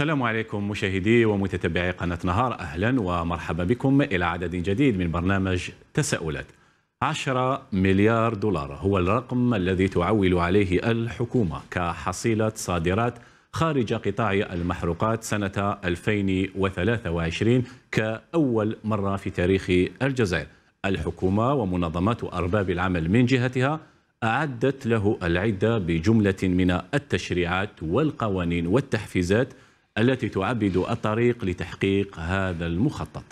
السلام عليكم مشاهدي ومتتبعي قناة نهار أهلا ومرحبا بكم إلى عدد جديد من برنامج تساؤلات 10 مليار دولار هو الرقم الذي تعول عليه الحكومة كحصيلة صادرات خارج قطاع المحروقات سنة 2023 كأول مرة في تاريخ الجزائر الحكومة ومنظمات أرباب العمل من جهتها أعدت له العدة بجملة من التشريعات والقوانين والتحفيزات التي تعبد الطريق لتحقيق هذا المخطط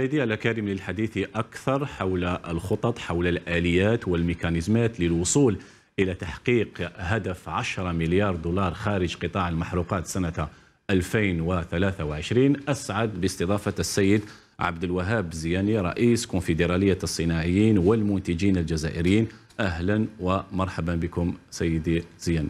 سيدي الأكارم للحديث أكثر حول الخطط حول الآليات والميكانيزمات للوصول إلى تحقيق هدف 10 مليار دولار خارج قطاع المحروقات سنة 2023 أسعد باستضافة السيد عبد الوهاب زياني رئيس كونفدرالية الصناعيين والمنتجين الجزائريين أهلا ومرحبا بكم سيدي زياني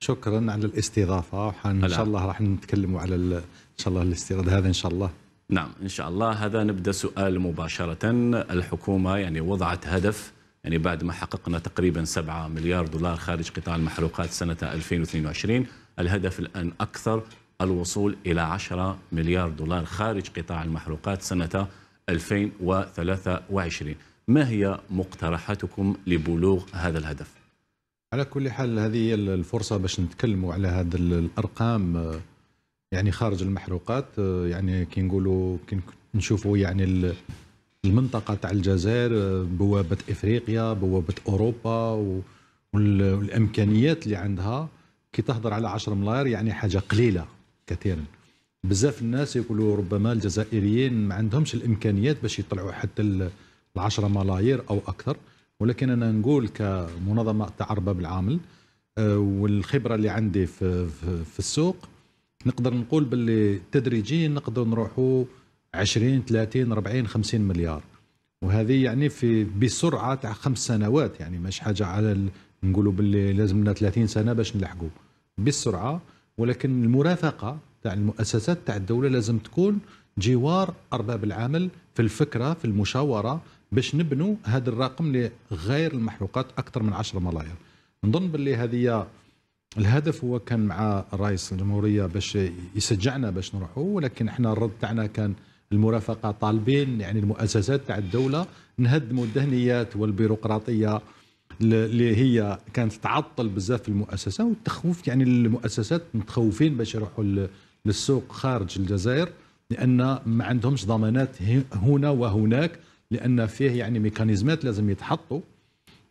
شكرا على الاستضافة إن شاء الله راح نتكلم على إن شاء الله الاستيراد هذا إن شاء الله نعم إن شاء الله هذا نبدأ سؤال مباشرة الحكومة يعني وضعت هدف يعني بعد ما حققنا تقريبا 7 مليار دولار خارج قطاع المحروقات سنة 2022 الهدف الآن أكثر الوصول إلى 10 مليار دولار خارج قطاع المحروقات سنة 2023 ما هي مقترحاتكم لبلوغ هذا الهدف؟ على كل حال هذه هي الفرصة باش نتكلموا على هذه الأرقام يعني خارج المحروقات يعني كي نقولوا كي نشوفوا يعني المنطقه تاع الجزائر آه، بوابه افريقيا بوابه اوروبا والامكانيات اللي عندها كي تهضر على 10 ملاير يعني حاجه قليله كثيرا بزاف الناس يقولوا ربما الجزائريين ما عندهمش الامكانيات باش يطلعوا حتى ال 10 ملايير او اكثر ولكن انا نقول كمنظمه تاع ارباب العامل آه، والخبره اللي عندي في, في, في السوق نقدر نقول باللي تدريجيا نقدر نروحوا 20 30 40 50 مليار وهذه يعني في بسرعه تاع خمس سنوات يعني مش حاجه على نقولوا باللي لازم لنا 30 سنه باش نلحقوا بالسرعه ولكن المرافقه تاع المؤسسات تاع الدوله لازم تكون جوار ارباب العمل في الفكره في المشاوره باش نبنوا هذا الرقم لغير المحروقات اكثر من 10 ملايير نظن باللي هذه الهدف هو كان مع رئيس الجمهوريه باش يشجعنا باش نروحوا ولكن احنا الرد تاعنا كان المرافقه طالبين يعني المؤسسات تاع الدوله نهدموا الدهنيات والبيروقراطيه اللي هي كانت تعطل بزاف المؤسسه والتخوف يعني المؤسسات متخوفين باش يروحوا للسوق خارج الجزائر لان ما عندهمش ضمانات هنا وهناك لان فيه يعني ميكانيزمات لازم يتحطوا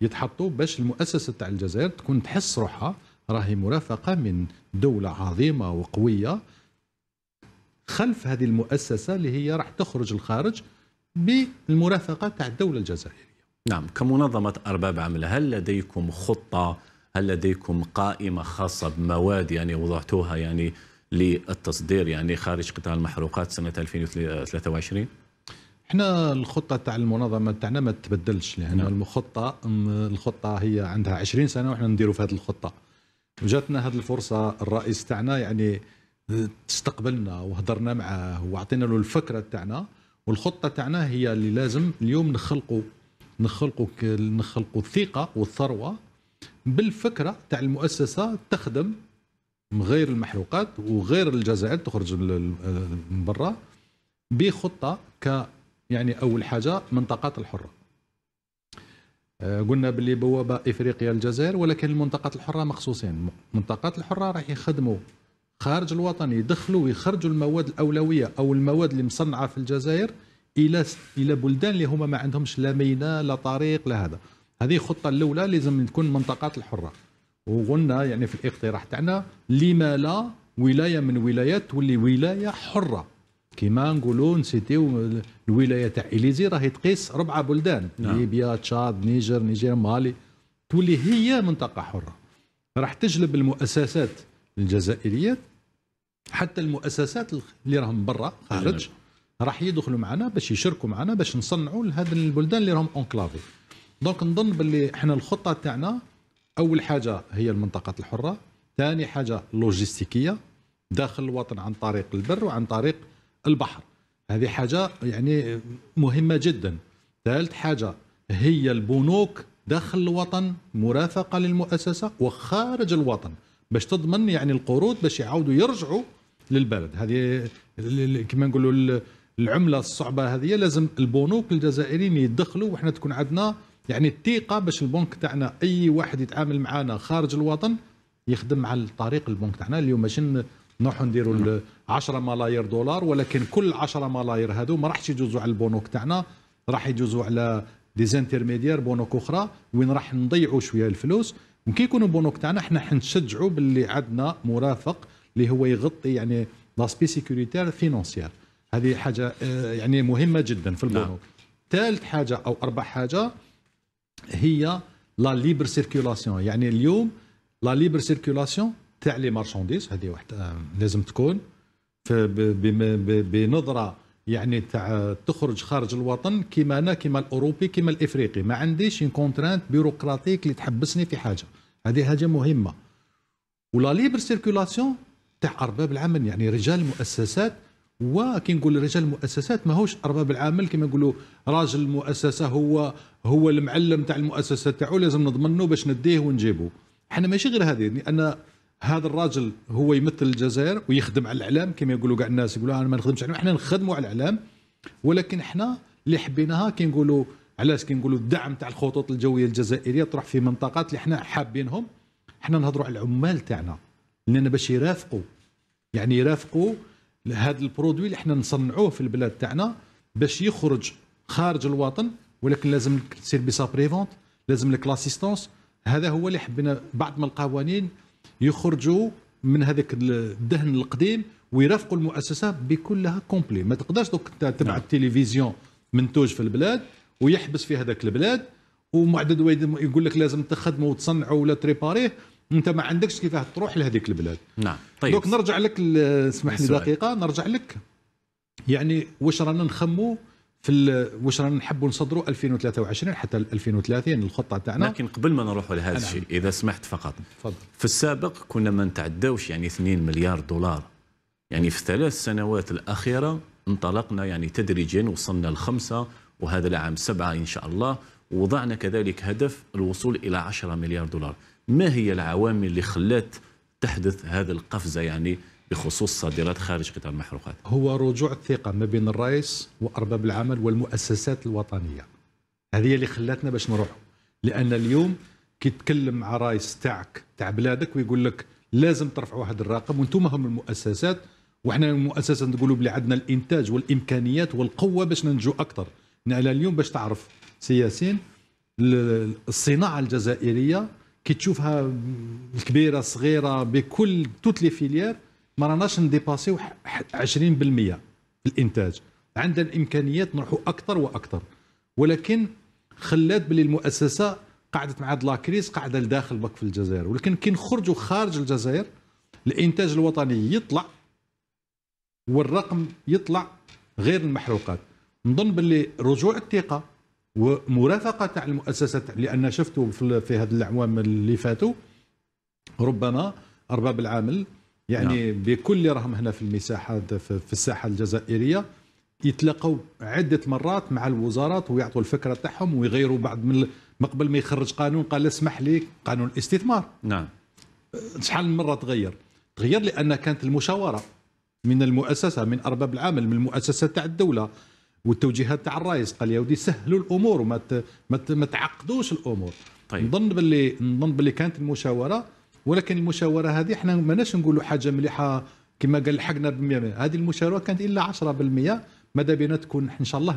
يتحطوا باش المؤسسه تاع الجزائر تكون تحس روحها راهي مرافقه من دوله عظيمه وقويه خلف هذه المؤسسه اللي هي راح تخرج الخارج بالمرافقه تاع الدوله الجزائريه. نعم كمنظمه ارباب عمل هل لديكم خطه هل لديكم قائمه خاصه بمواد يعني وضعتوها يعني للتصدير يعني خارج قطاع المحروقات سنه 2023 احنا الخطه تاع المنظمه تاعنا ما تبدلش لان نعم. الخطه الخطه هي عندها 20 سنه واحنا نديروا في هذه الخطه وجاتنا هذه الفرصه الرئيس تاعنا يعني استقبلنا وهضرنا معاه وعطينا له الفكره تاعنا والخطه تاعنا هي اللي لازم اليوم نخلقوا نخلقوا نخلقوا الثقه والثروه بالفكره تاع المؤسسه تخدم غير المحروقات وغير الجزائر تخرج من برا بخطه ك يعني اول حاجه منطقات الحره آه، قلنا باللي بوابه افريقيا الجزائر ولكن المنطقات الحره مخصوصين منطقات الحره راح يخدموا خارج الوطن يدخلوا ويخرجوا المواد الاولويه او المواد اللي مصنعه في الجزائر الى الى بلدان اللي هما ما عندهمش لا ميناء لا طريق لا هذا هذه الخطه الاولى لازم تكون منطقات الحره وقلنا يعني في الاقتراح تاعنا لما لا ولايه من ولايات تولي ولايه حره كيما نقولوا نسيتيو الولايه تاع اليزي راهي تقيس ربع بلدان نعم. ليبيا تشاد نيجر نيجير مالي تولي هي منطقه حره راح تجلب المؤسسات الجزائريه حتى المؤسسات اللي راهم برا خارج راح يدخلوا معنا باش يشاركوا معنا باش نصنعوا لهذ البلدان اللي راهم اونكلافي دونك نظن باللي احنا الخطه تاعنا اول حاجه هي المنطقه الحره ثاني حاجه لوجيستيكيه داخل الوطن عن طريق البر وعن طريق البحر هذه حاجه يعني مهمه جدا ثالث حاجه هي البنوك داخل الوطن مرافقه للمؤسسه وخارج الوطن باش تضمن يعني القروض باش يعاودوا يرجعوا للبلد هذه كما نقولوا العمله الصعبه هذه لازم البنوك الجزائريين يدخلوا وحنا تكون عندنا يعني الثقه باش البنك تاعنا اي واحد يتعامل معنا خارج الوطن يخدم على الطريق البنك تاعنا اليوم ماشي نروحوا نديروا 10 ملايير دولار ولكن كل 10 ملايير هذو ما راحش يجوزوا على البنوك تاعنا راح يجوزوا على ديزانترميديير بنوك اخرى وين راح نضيعوا شويه الفلوس ممكن يكونوا بونو تاعنا احنا حنشجعوا باللي عندنا مرافق اللي هو يغطي يعني لاسبي سيكوريتير فينونسيير هذه حاجه آه، يعني مهمه جدا في البنوك نعم. ثالث حاجه او اربع حاجه هي لا ليبر سيركيولاسيون يعني اليوم لا ليبر سيركيولاسيون تاع لي مارشانديز هذه واحده آه، لازم تكون بنظره يعني تاع تخرج خارج الوطن كيما انا كيما الاوروبي كيما الافريقي ما عنديش كونترانت بيروقراطيك اللي تحبسني في حاجه هذه حاجه مهمه ولا ليبر سيركولاسيون تاع ارباب العمل يعني رجال المؤسسات وكي نقول رجال المؤسسات ماهوش ارباب العمل كما نقولوا راجل المؤسسه هو هو المعلم تاع المؤسسه تاعو لازم نضمنه باش نديه ونجيبه احنا ماشي غير هذه انا هذا الراجل هو يمثل الجزائر ويخدم على الاعلام كما يقولوا كاع الناس يقولوا انا ما نخدمش احنا نخدموا على الاعلام ولكن احنا اللي حبيناها كي نقولوا علاش كي نقولوا الدعم تاع الخطوط الجويه الجزائريه تروح في منطقات اللي احنا حابينهم احنا نهضروا على العمال تاعنا لان باش يرافقوا يعني يرافقوا هذا البرودوي اللي احنا نصنعوه في البلاد تاعنا باش يخرج خارج الوطن ولكن لازم لك بيسا بريفونت لازم لك لاسيستونس هذا هو اللي حبينا بعض من القوانين يخرجوا من هذاك الدهن القديم ويرافقوا المؤسسه بكلها كومبلي ما تقدرش دوك تبعث نعم. تلفزيون منتوج في البلاد ويحبس في هذاك البلاد ومعدد يقول لك لازم تخدمه وتصنعه ولا تريباريه انت ما عندكش كيفاه تروح لهذيك البلاد نعم طيب دوك نرجع لك اسمح لي دقيقه نرجع لك يعني واش رانا نخمو في واش رانا نحبوا نصدروا 2023 حتى 2030 الخطه تاعنا لكن قبل ما نروحوا لهذا نعم. الشيء اذا سمحت فقط فضل. في السابق كنا ما نتعداوش يعني 2 مليار دولار يعني في الثلاث سنوات الاخيره انطلقنا يعني تدريجيا وصلنا لخمسه وهذا العام سبعه ان شاء الله ووضعنا كذلك هدف الوصول الى 10 مليار دولار ما هي العوامل اللي خلات تحدث هذه القفزه يعني بخصوص صادرات خارج قطاع المحروقات هو رجوع الثقة ما بين الرئيس وأرباب العمل والمؤسسات الوطنية هذه اللي خلاتنا باش نروحوا لأن اليوم كي تكلم مع رئيس تاعك تاع بلادك ويقول لك لازم ترفعوا واحد الرقم وانتم هم المؤسسات وحنا المؤسسات نقولوا بلي عندنا الانتاج والامكانيات والقوه باش ننجو اكثر على اليوم باش تعرف سياسين الصناعه الجزائريه كي تشوفها الكبيره الصغيره بكل توت لي فيليير ما راناش نديباسيو 20% الانتاج عندنا الامكانيات نروحوا اكثر واكثر ولكن خلات باللي المؤسسه قعدت مع هاد لاكريس قاعده لداخل بك في الجزائر ولكن كي نخرجوا خارج الجزائر الانتاج الوطني يطلع والرقم يطلع غير المحروقات نظن باللي رجوع الثقه ومرافقه تاع المؤسسات لان شفتوا في هذه الاعوام اللي فاتوا ربما ارباب العامل يعني نعم. بكل راهم هنا في المساحه في الساحه الجزائريه يتلاقوا عده مرات مع الوزارات ويعطوا الفكره تاعهم ويغيروا بعض من قبل ما يخرج قانون قال اسمح لي قانون الاستثمار نعم شحال من مره تغير تغير لان كانت المشاوره من المؤسسه من ارباب العمل من المؤسسه تاع الدوله والتوجيهات تاع الرئيس قال يا ودي سهلوا الامور وما ما تعقدوش الامور طيب. نظن باللي نظن باللي كانت المشاوره ولكن المشاوره هذه احنا ماناش نقولوا حاجه مليحه كما قال لحقنا ب هذه المشاوره كانت الا 10% ماذا بينا تكون ان شاء الله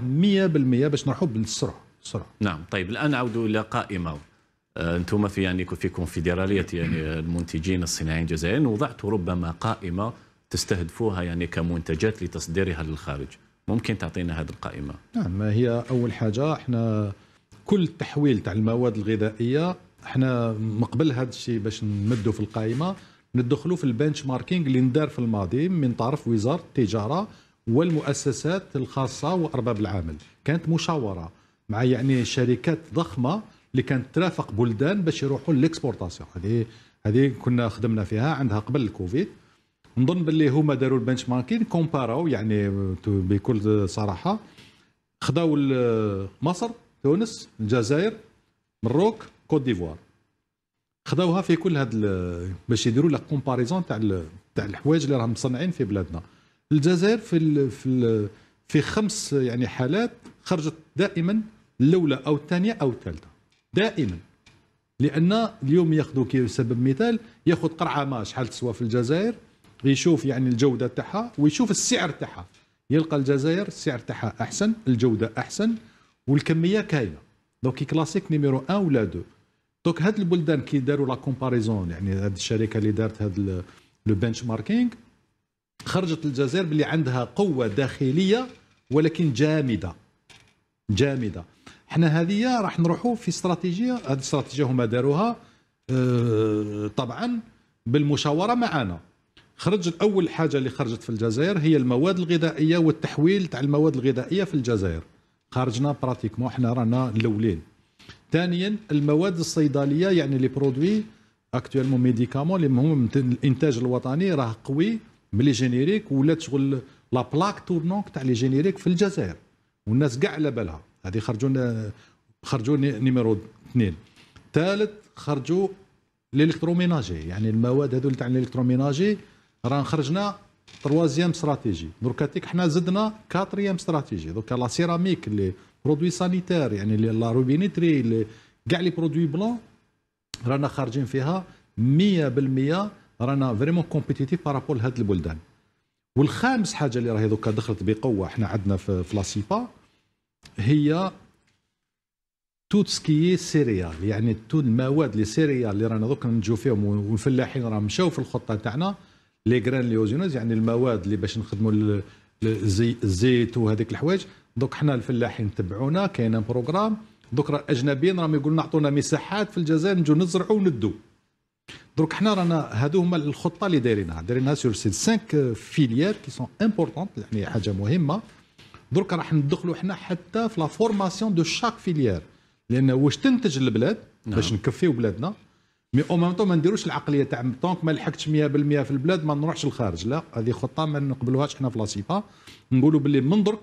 100% باش نروحوا بالسرعه السرعه نعم طيب الان نعود الى قائمه آه، انتم في يعني في كونفدراليه يعني المنتجين الصناعيين الجزائريين وضعتوا ربما قائمه تستهدفوها يعني كمنتجات لتصديرها للخارج ممكن تعطينا هذه القائمه نعم هي اول حاجه احنا كل تحويل تاع المواد الغذائيه احنا مقبل هذا الشيء باش نمدوا في القائمه ندخلوا في البنش ماركينغ اللي ندار في الماضي من طرف وزاره التجاره والمؤسسات الخاصه وارباب العمل كانت مشاوره مع يعني شركات ضخمه اللي كانت ترافق بلدان باش يروحوا للاكسبورتاسيون هذه هذه كنا خدمنا فيها عندها قبل الكوفيد نظن باللي هما داروا البنش ماركين كومباراو يعني بكل صراحه خداو مصر تونس الجزائر مروك كوت ديفوار خداوها في كل هاد باش يديروا لا كومباريزون تاع تاع الحوايج اللي راهم مصنعين في بلادنا الجزائر في الـ في الـ في خمس يعني حالات خرجت دائما الاولى او الثانيه او الثالثه دائما لان اليوم ياخذوا كي سبب مثال ياخذ قرعه ما شحال تسوى في الجزائر يشوف يعني الجوده تاعها ويشوف السعر تاعها يلقى الجزائر السعر تاعها احسن الجوده احسن والكميه كاينه دونك كلاسيك نيميرو 1 ولا 2 دونك هاد البلدان كي داروا لا كومباريزون يعني هاد الشركه اللي دارت هاد لو بنش ماركينغ خرجت الجزائر باللي عندها قوه داخليه ولكن جامده جامده حنا هذه راح نروحوا في استراتيجيه هذه الاستراتيجيه هما داروها اه طبعا بالمشاوره معنا خرج اول حاجه اللي خرجت في الجزائر هي المواد الغذائيه والتحويل تاع المواد الغذائيه في الجزائر خرجنا براتيكمون حنا رانا الاولين ثانيا المواد الصيدليه يعني لي برودوي اكتوالمون ميديكامون اللي هم الانتاج الوطني راه قوي ملي جينيريك ولات شغل لا بلاك تورنونك تاع لي جينيريك في الجزائر والناس كاع على بالها هذه خرجوا خرجوا نيميرو اثنين ثالث خرجوا الالكتروميناجي يعني المواد هذول تاع الالكتروميناجي راه خرجنا تروازيام استراتيجي دركا حنا زدنا كاتريام استراتيجي دركا لا سيراميك اللي برودوي سانيتير يعني لا روبينيتري كاع لي برودوي بلون رانا خارجين فيها 100% رانا فريمون كومبيتيتيف بارابول لهاد البلدان والخامس حاجه اللي راهي دوكا دخلت بقوه احنا عندنا في, في لاسيبا هي توت سكي سيريال يعني توت المواد لي سيريال اللي رانا دوك نجو فيهم والفلاحين راهم مشاو في الخطه تاعنا لي غران ليوزينوز يعني المواد اللي باش نخدموا الزيت وهذيك الحوايج دوك حنا الفلاحين تبعونا كاين بروغرام دوك الاجنبيين راهم يقولوا نعطونا مساحات في الجزائر نجوا نزرعوا وندوا دوك حنا رانا هادو هما الخطه اللي دايرينها دايرينها سور سي 5 فيليير كي سون امبورطون يعني حاجه مهمه دوك راح ندخلوا حنا حتى في لا فورماسيون دو شاك فيليير لان واش تنتج البلاد نعم. باش نكفيو بلادنا مي او ميم طون ما نديروش العقليه تاع طونك ما لحقتش 100% في البلاد ما نروحش للخارج لا هذه خطه ما نقبلوهاش حنا في لا لاسيبا نقولوا باللي من درك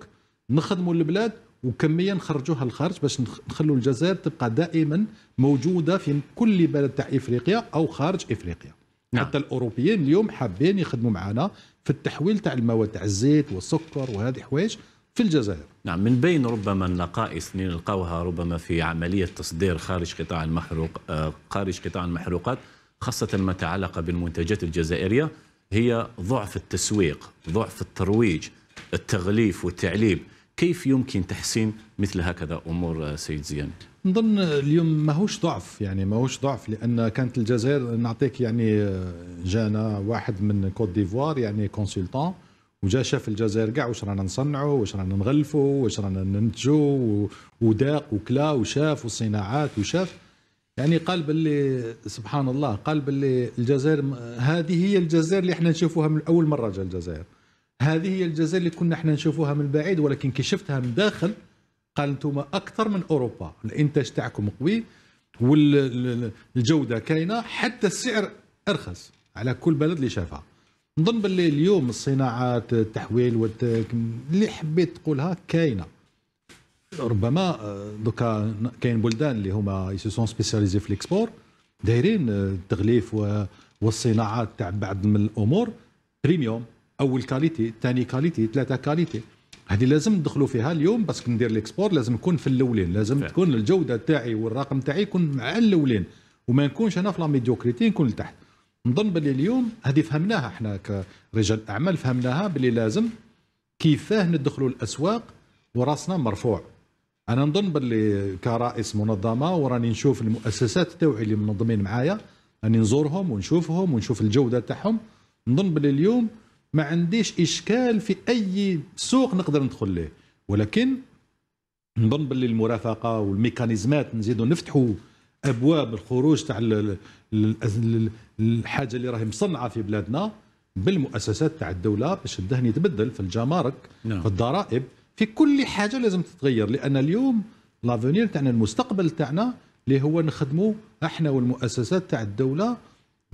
نخدموا البلاد وكميا نخرجوها للخارج باش نخلوا الجزائر تبقى دائما موجوده في كل بلد تاع افريقيا او خارج افريقيا نعم. حتى الاوروبيين اليوم حابين يخدموا معنا في التحويل تاع المواد تاع الزيت والسكر وهذه حوايج في الجزائر نعم من بين ربما النقائص اللي نلقاوها ربما في عمليه تصدير خارج قطاع المحروق آه، خارج قطاع المحروقات خاصه ما تعلق بالمنتجات الجزائريه هي ضعف التسويق ضعف الترويج التغليف والتعليم كيف يمكن تحسين مثل هكذا امور آه، سيد زيان؟ نظن اليوم ماهوش ضعف يعني ماهوش ضعف لان كانت الجزائر نعطيك يعني آه، جانا واحد من كوت ديفوار يعني كونسلتان وجا شاف الجزائر كاع واش رانا نصنعوا واش رانا نغلفوا واش رانا ننتجوا وداق وكلا وشاف والصناعات وشاف يعني قال باللي سبحان الله قال باللي الجزائر هذه هي الجزائر اللي احنا نشوفوها من اول مره جا الجزائر هذه هي الجزائر اللي كنا احنا نشوفوها من بعيد ولكن كي شفتها من داخل قال انتم اكثر من اوروبا الانتاج تاعكم قوي والجوده كاينه حتى السعر ارخص على كل بلد اللي شافها نظن باللي اليوم الصناعات التحويل اللي حبيت تقولها كاينه ربما آه، دوكا كاين بلدان اللي هما يسون سبيسياليزي في الاكسبور دايرين آه، التغليف والصناعات تاع بعض من الامور بريميوم اول كاليتي ثاني كاليتي ثلاثه كاليتي هذه لازم ندخلوا فيها اليوم باسكو ندير ليكسبور لازم نكون في الاولين لازم فعلا. تكون الجوده تاعي والرقم تاعي يكون مع الاولين وما نكونش انا في لا ميديوكريتي نكون لتحت نظن باللي اليوم هذه فهمناها احنا كرجال اعمال فهمناها باللي لازم كيفاه ندخلوا الاسواق وراسنا مرفوع انا نظن باللي كرئيس منظمه وراني نشوف المؤسسات تاوعي اللي منظمين معايا راني نزورهم ونشوفهم ونشوف الجوده تاعهم نظن باللي اليوم ما عنديش اشكال في اي سوق نقدر ندخل ليه ولكن نظن باللي المرافقه والميكانيزمات نزيدوا نفتحوا ابواب الخروج تاع الحاجه اللي راهي مصنعه في بلادنا بالمؤسسات تاع الدوله باش الدهن يتبدل في الجمارك نعم. في الضرائب في كل حاجه لازم تتغير لان اليوم لافونير تاعنا المستقبل تاعنا اللي هو نخدموا احنا والمؤسسات تاع الدوله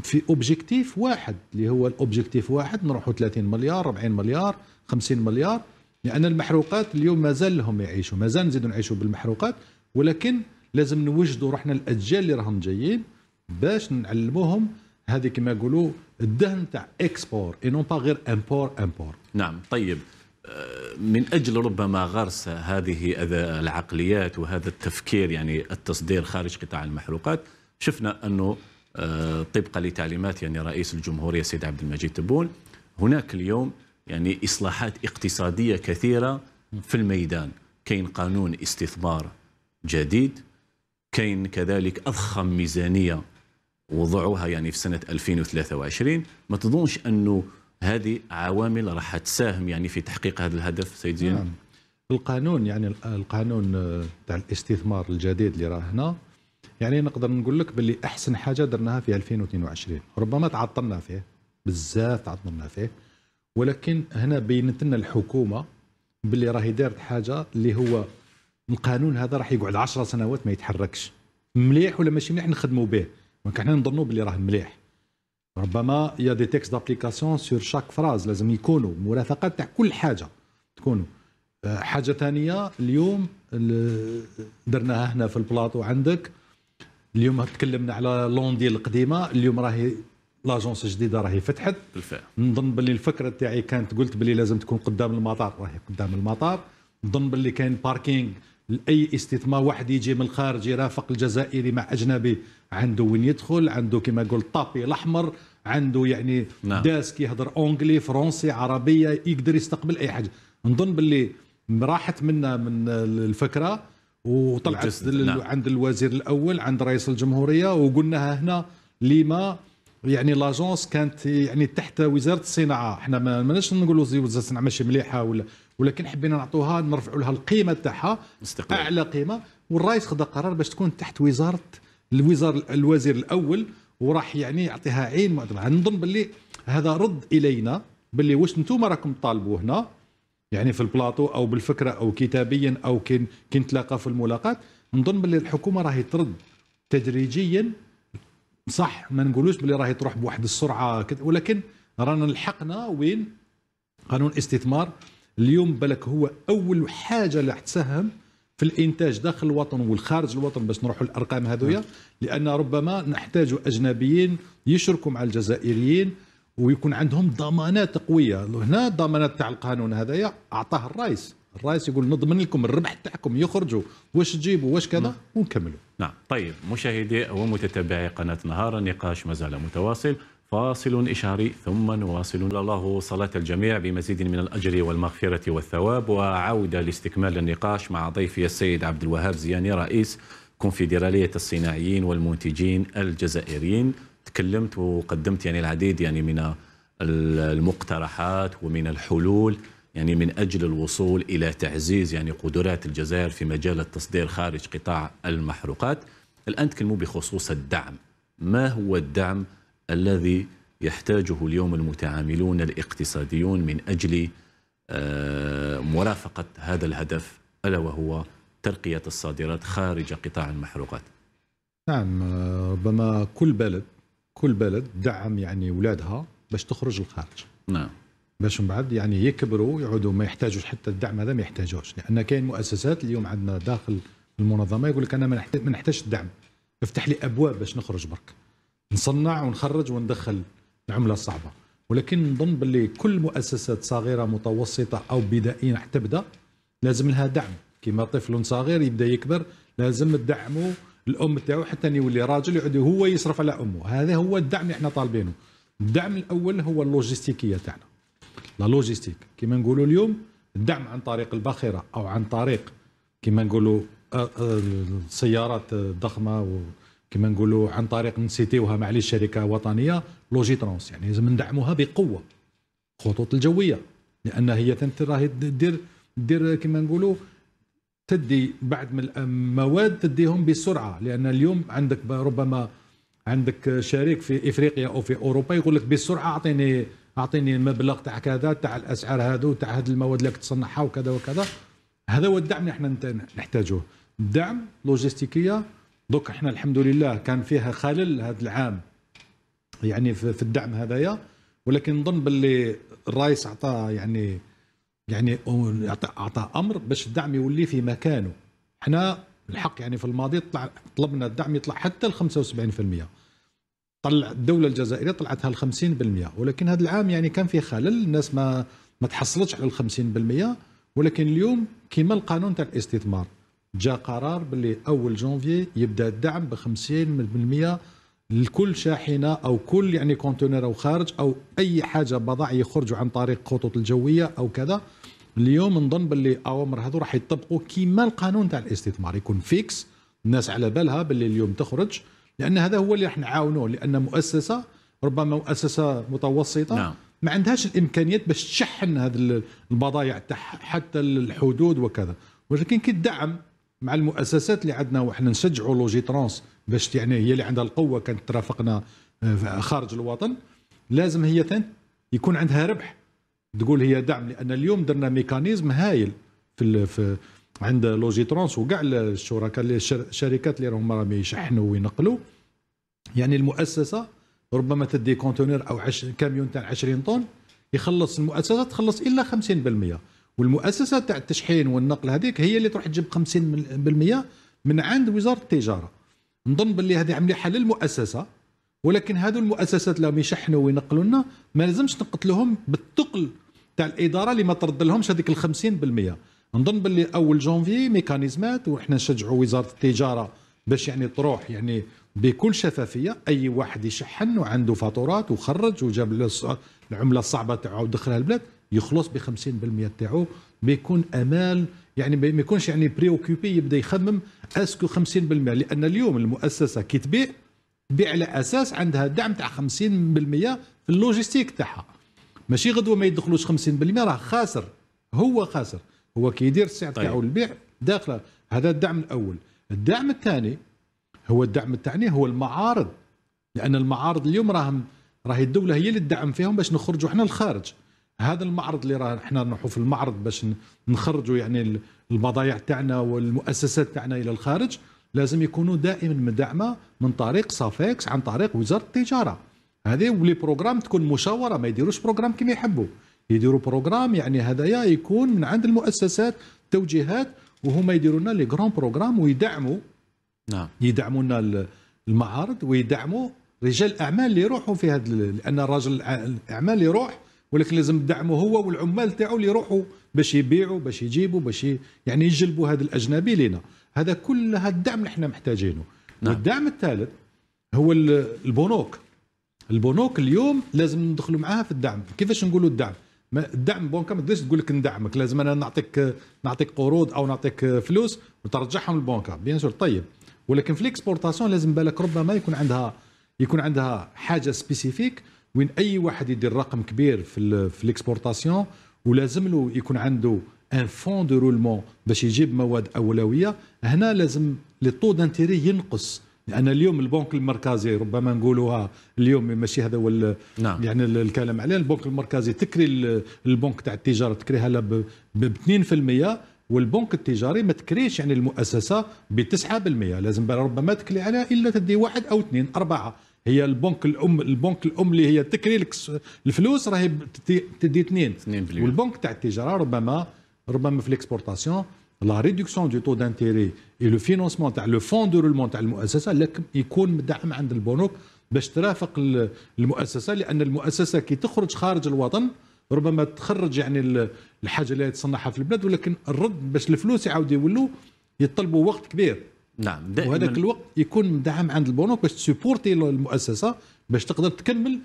في اوبجيكتيف واحد اللي هو الاوبجيكتيف واحد نروحوا 30 مليار 40 مليار 50 مليار لان يعني المحروقات اليوم مازال لهم يعيشوا مازال نزيدوا نعيشوا بالمحروقات ولكن لازم نوجدوا روحنا الاجيال اللي راهم جايين باش نعلموهم هذه كما يقولوا الدهن تاع اكسبور اي نون با غير امبور امبور نعم طيب آه، من اجل ربما غرس هذه العقليات وهذا التفكير يعني التصدير خارج قطاع المحروقات شفنا انه آه، طبقا لتعليمات يعني رئيس الجمهوريه السيد عبد المجيد تبون هناك اليوم يعني اصلاحات اقتصاديه كثيره في الميدان كاين قانون استثمار جديد كاين كذلك اضخم ميزانيه وضعوها يعني في سنه 2023 ما تظنش انه هذه عوامل راح تساهم يعني في تحقيق هذا الهدف سيد زين نعم. القانون يعني القانون آه، تاع الاستثمار الجديد اللي راه هنا يعني نقدر نقول لك باللي احسن حاجه درناها في 2022 ربما تعطلنا فيه بزاف تعطلنا فيه ولكن هنا بينت لنا الحكومه باللي راهي دارت حاجه اللي هو القانون هذا راح يقعد 10 سنوات ما يتحركش مليح ولا ماشي مليح نخدموا به دونك حنا نظنوا باللي راه مليح ربما يا دي تيكست دابليكاسيون سور شاك فراز لازم يكونوا مرافقات تاع كل حاجه تكونوا آه، حاجه ثانيه اليوم درناها هنا في البلاطو عندك اليوم تكلمنا على لوندي القديمه اليوم راهي لاجونس جديده راهي فتحت بالفعل نظن باللي الفكره تاعي كانت قلت باللي لازم تكون قدام المطار راهي قدام المطار نظن باللي كاين باركينغ لاي استثمار واحد يجي من الخارج يرافق الجزائري مع اجنبي عنده وين يدخل عنده كما يقول الطابي الاحمر عنده يعني نعم. داسك يهضر اونجلي فرونسي عربيه يقدر يستقبل اي حاجه نظن باللي راحت منا من الفكره وطلعت نعم. عند الوزير الاول عند رئيس الجمهوريه وقلناها هنا لما يعني لاجونس كانت يعني تحت وزاره الصناعه احنا ما ماناش نقولوا وزاره الصناعه ماشي مليحه ولا ولكن حبينا نعطوها نرفعوا لها القيمه تاعها اعلى قيمه والرئيس خذ قرار باش تكون تحت وزاره الوزير الوزير الاول وراح يعني يعطيها عين معتبره نظن باللي هذا رد الينا باللي واش انتم راكم تطالبوا هنا يعني في البلاطو او بالفكره او كتابيا او كن كنتلاقى في الملاقات نظن باللي الحكومه راهي ترد تدريجيا صح ما نقولوش باللي راهي تروح بواحد السرعه ولكن رانا لحقنا وين قانون استثمار اليوم بالك هو اول حاجه اللي راح تساهم في الانتاج داخل الوطن والخارج الوطن باش نروحوا الارقام هذويا نعم. لان ربما نحتاج اجنبيين يشركوا مع الجزائريين ويكون عندهم ضمانات قويه هنا الضمانات تاع القانون هذايا اعطاه الرئيس الرئيس يقول نضمن لكم الربح تاعكم يخرجوا واش تجيبوا واش كذا نعم. ونكملوا نعم طيب مشاهدي ومتتبعي قناه نهار النقاش ما زال متواصل فاصل إشهاري ثم نواصل الله صلاة الجميع بمزيد من الأجر والمغفرة والثواب وعودة لاستكمال النقاش مع ضيفي السيد عبد الوهاب زياني رئيس كونفدرالية الصناعيين والمنتجين الجزائريين تكلمت وقدمت يعني العديد يعني من المقترحات ومن الحلول يعني من أجل الوصول إلى تعزيز يعني قدرات الجزائر في مجال التصدير خارج قطاع المحروقات الآن تكلموا بخصوص الدعم ما هو الدعم الذي يحتاجه اليوم المتعاملون الاقتصاديون من أجل آه، مرافقة هذا الهدف ألا وهو ترقية الصادرات خارج قطاع المحروقات نعم آه، ربما كل بلد كل بلد دعم يعني اولادها باش تخرج للخارج نعم باش من بعد يعني يكبروا يعودوا ما يحتاجوش حتى الدعم هذا ما يحتاجوش لان كاين مؤسسات اليوم عندنا داخل المنظمه يقول لك انا ما نحتاجش الدعم افتح لي ابواب باش نخرج برك نصنع ونخرج وندخل العمله الصعبه ولكن نظن باللي كل مؤسسات صغيره متوسطه او بدائيه حتى تبدا لازم لها دعم كما طفل صغير يبدا يكبر لازم تدعمه الام تاعو حتى يولي راجل يعود هو يصرف على امه هذا هو الدعم اللي احنا طالبينه الدعم الاول هو اللوجستيكيه تاعنا لا لوجيستيك كما نقولوا اليوم الدعم عن طريق الباخره او عن طريق كما نقولوا السيارات آه، آه، الضخمه كما نقولوا عن طريق نسيتيوها معليش شركه وطنيه لوجي ترانس يعني لازم ندعموها بقوه خطوط الجويه لان هي راهي دير دير كما نقولوا تدي بعد من المواد تديهم بسرعه لان اليوم عندك ربما عندك شريك في افريقيا او في اوروبا يقول لك بسرعه اعطيني اعطيني المبلغ تاع كذا تاع الاسعار هذو تاع هذه المواد اللي تصنعها وكذا وكذا هذا هو الدعم اللي احنا نحتاجه دعم لوجستيكيه دوك احنا الحمد لله كان فيها خلل هذا العام يعني في الدعم هذايا ولكن نظن باللي الرئيس عطاه يعني يعني اعطى امر باش الدعم يولي في مكانه احنا الحق يعني في الماضي طلع طلبنا الدعم يطلع حتى ل 75% طلع الدوله الجزائريه طلعتها ل 50% ولكن هذا العام يعني كان في خلل الناس ما ما تحصلتش على ال 50% ولكن اليوم كما القانون تاع الاستثمار جاء قرار باللي اول جونفي يبدا الدعم ب 50% لكل شاحنه او كل يعني كونتينر او خارج او اي حاجه بضع يخرجوا عن طريق الخطوط الجويه او كذا اليوم نظن باللي اوامر هذو راح يطبقوا كيما القانون تاع الاستثمار يكون فيكس الناس على بالها باللي اليوم تخرج لان هذا هو اللي راح نعاونوه لان مؤسسه ربما مؤسسه متوسطه نعم. ما عندهاش الامكانيات باش تشحن هذه البضائع حتى الحدود وكذا ولكن كي الدعم مع المؤسسات اللي عندنا وحنا نشجعوا لوجي ترانس باش يعني هي اللي عندها القوه كانت ترافقنا آه، خارج الوطن لازم هي ثاني يكون عندها ربح تقول هي دعم لان اليوم درنا ميكانيزم هايل في, في عند لوجي ترانس وكاع الشركاء الشركات اللي راهم راهم يشحنوا وينقلوا يعني المؤسسه ربما تدي كونتينر او عش... كاميون تاع يعني 20 طن يخلص المؤسسه تخلص الا 50% والمؤسسه تاع التشحين والنقل هذيك هي اللي تروح تجيب 50% من عند وزاره التجاره نظن باللي هذه عمليه حل للمؤسسه ولكن هذو المؤسسات اللي يشحنوا وينقلوا لنا ما لازمش نقتلهم بالثقل تاع الاداره اللي ما ترد لهمش هذيك ال 50% نظن باللي اول جونفي ميكانيزمات وحنا نشجعوا وزاره التجاره باش يعني تروح يعني بكل شفافيه اي واحد يشحن وعنده فاتورات وخرج وجاب العمله الصعبه تاعو ودخلها البلاد يخلص ب 50% تاعو بيكون امال يعني ما يكونش يعني بريوكوبي يبدا يخمم اسكو 50% لان اليوم المؤسسه كي تبيع تبيع على اساس عندها دعم تاع 50% في اللوجيستيك تاعها ماشي غدوه ما يدخلوش 50% راه خاسر هو خاسر هو كيدير السعر طيب. تاعو داخله هذا الدعم الاول الدعم الثاني هو الدعم الثاني هو المعارض لان المعارض اليوم راهم راهي الدوله هي اللي تدعم فيهم باش نخرجوا احنا للخارج هذا المعرض اللي راه احنا نروحوا في المعرض باش نخرجوا يعني البضائع تاعنا والمؤسسات تاعنا الى الخارج لازم يكونوا دائما مدعمه من طريق صافيكس عن طريق وزاره التجاره هذه ولي بروغرام تكون مشاوره ما يديروش بروغرام كما يحبوا يديروا بروغرام يعني هذايا يكون من عند المؤسسات توجيهات وهما يديروا لنا لي غران بروغرام ويدعموا نعم يدعموا لنا المعارض ويدعموا رجال الاعمال اللي يروحوا في هذا لان الراجل الاعمال اللي يروح ولكن لازم يدعموا هو والعمال تاعو اللي يروحوا باش يبيعوا باش يجيبوا باش يعني يجلبوا هذا الاجنبي لنا هذا كل هذا الدعم اللي احنا محتاجينه نعم. والدعم الثالث هو البنوك البنوك اليوم لازم ندخلوا معاها في الدعم كيفاش نقولوا الدعم الدعم بونكا ما تقدرش تقول لك ندعمك لازم انا نعطيك نعطيك قروض او نعطيك فلوس وترجعهم البنكا بيان سور طيب ولكن في ليكسبورتاسيون لازم بالك ربما يكون عندها يكون عندها حاجه سبيسيفيك وين اي واحد يدير رقم كبير في في ليكسبورتاسيون ولازم له يكون عنده ان فون دو رولمون باش يجيب مواد اولويه هنا لازم لي طو دانتيري ينقص لان اليوم البنك المركزي ربما نقولوها اليوم ماشي هذا هو نعم. يعني الكلام عليه البنك المركزي تكري البنك تاع التجاره تكريها ب 2% والبنك التجاري ما تكريش يعني المؤسسه ب 9% لازم ربما تكلي عليها الا تدي واحد او اثنين اربعه هي البنك الام البنك الام اللي هي تكري لك الفلوس راهي تدي اثنين والبنك تاع التجاره ربما ربما في ليكسبورتاسيون لا ريدكسيون دو تو دانتيري اي لو فينونسمون تاع لو فون دو رولمون تاع المؤسسه لك يكون مدعم عند البنوك باش ترافق المؤسسه لان المؤسسه كي تخرج خارج الوطن ربما تخرج يعني الحاجه اللي تصنعها في البلاد ولكن الرد باش الفلوس يعاودوا يولوا يطلبوا وقت كبير نعم وهذاك الوقت يكون مدعم عند البنوك باش تسيبورتي المؤسسه باش تقدر تكمل